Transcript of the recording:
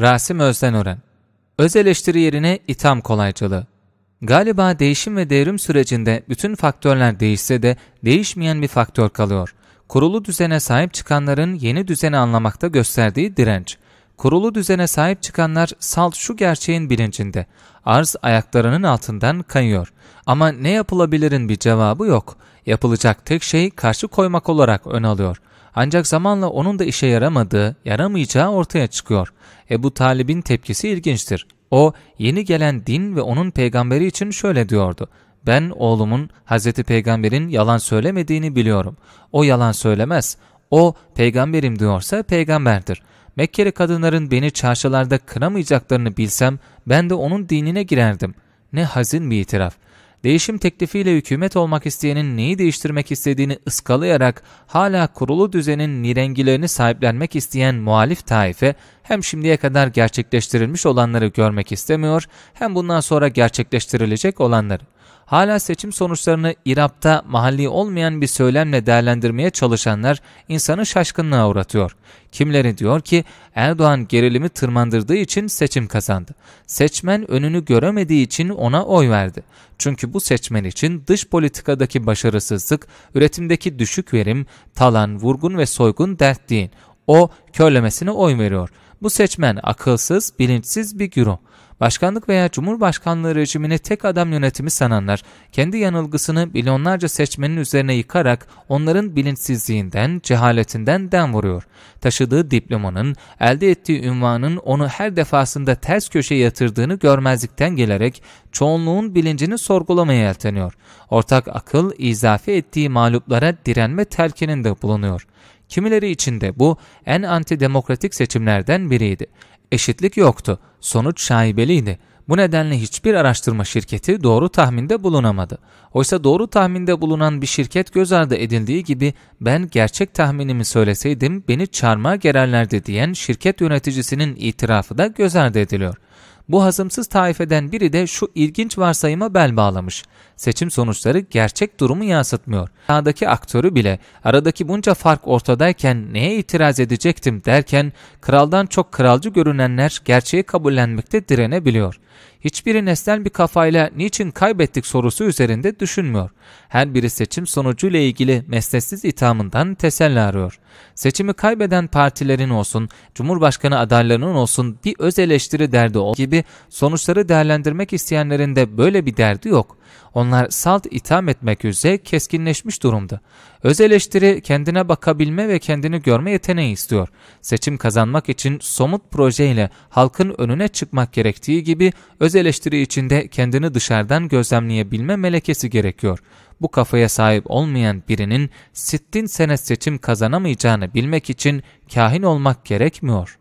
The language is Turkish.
Rasim Özdenören Öz eleştiri yerine itham kolaycılığı Galiba değişim ve devrim sürecinde bütün faktörler değişse de değişmeyen bir faktör kalıyor. Kurulu düzene sahip çıkanların yeni düzeni anlamakta gösterdiği direnç. Kurulu düzene sahip çıkanlar salt şu gerçeğin bilincinde. Arz ayaklarının altından kayıyor. Ama ne yapılabilirin bir cevabı yok. Yapılacak tek şey karşı koymak olarak ön alıyor. Ancak zamanla onun da işe yaramadığı, yaramayacağı ortaya çıkıyor. Ebu Talib'in tepkisi ilginçtir. O yeni gelen din ve onun peygamberi için şöyle diyordu. Ben oğlumun Hazreti Peygamber'in yalan söylemediğini biliyorum. O yalan söylemez. O peygamberim diyorsa peygamberdir. Mekkeli kadınların beni çarşılarda kınamayacaklarını bilsem ben de onun dinine girerdim. Ne hazin bir itiraf değişim teklifiyle hükümet olmak isteyenin neyi değiştirmek istediğini ıskalayarak hala kurulu düzenin nirengilerini sahiplenmek isteyen muhalif taife hem şimdiye kadar gerçekleştirilmiş olanları görmek istemiyor hem bundan sonra gerçekleştirilecek olanları. Hala seçim sonuçlarını İrap'ta mahalli olmayan bir söylemle değerlendirmeye çalışanlar insanı şaşkınlığa uğratıyor. Kimleri diyor ki Erdoğan gerilimi tırmandırdığı için seçim kazandı. Seçmen önünü göremediği için ona oy verdi. Çünkü bu seçmen için dış politikadaki başarısızlık, üretimdeki düşük verim, talan, vurgun ve soygun dert değil. O körlemesine oy veriyor.'' Bu seçmen akılsız, bilinçsiz bir güruh. Başkanlık veya cumhurbaşkanlığı rejimini tek adam yönetimi sananlar, kendi yanılgısını milyonlarca seçmenin üzerine yıkarak onların bilinçsizliğinden, cehaletinden den vuruyor. Taşıdığı diplomanın, elde ettiği ünvanın onu her defasında ters köşe yatırdığını görmezlikten gelerek çoğunluğun bilincini sorgulamaya yelteniyor. Ortak akıl izafe ettiği mağluplara direnme telkininde bulunuyor. Kimileri için de bu en antidemokratik seçimlerden biriydi. Eşitlik yoktu, sonuç şaibeliydi. Bu nedenle hiçbir araştırma şirketi doğru tahminde bulunamadı. Oysa doğru tahminde bulunan bir şirket göz ardı edildiği gibi ben gerçek tahminimi söyleseydim beni çarmıha gererlerdi diyen şirket yöneticisinin itirafı da göz ardı ediliyor. Bu hazımsız taifeden biri de şu ilginç varsayıma bel bağlamış. Seçim sonuçları gerçek durumu yansıtmıyor. Sağdaki aktörü bile aradaki bunca fark ortadayken neye itiraz edecektim derken kraldan çok kralcı görünenler gerçeği kabullenmekte direnebiliyor. Hiç hiçbiri nesnel bir kafayla niçin kaybettik sorusu üzerinde düşünmüyor. Her biri seçim sonucuyla ilgili mesnetsiz ithamından teselli arıyor. Seçimi kaybeden partilerin olsun, Cumhurbaşkanı adaylarının olsun bir öz eleştiri derdi ol gibi sonuçları değerlendirmek isteyenlerin de böyle bir derdi yok. Onlar salt itham etmek üzere keskinleşmiş durumda. Öz eleştiri kendine bakabilme ve kendini görme yeteneği istiyor. Seçim kazanmak için somut projeyle halkın önüne çıkmak gerektiği gibi öz eleştiri içinde kendini dışarıdan gözlemleyebilme melekesi gerekiyor. Bu kafaya sahip olmayan birinin sittin sene seçim kazanamayacağını bilmek için kahin olmak gerekmiyor.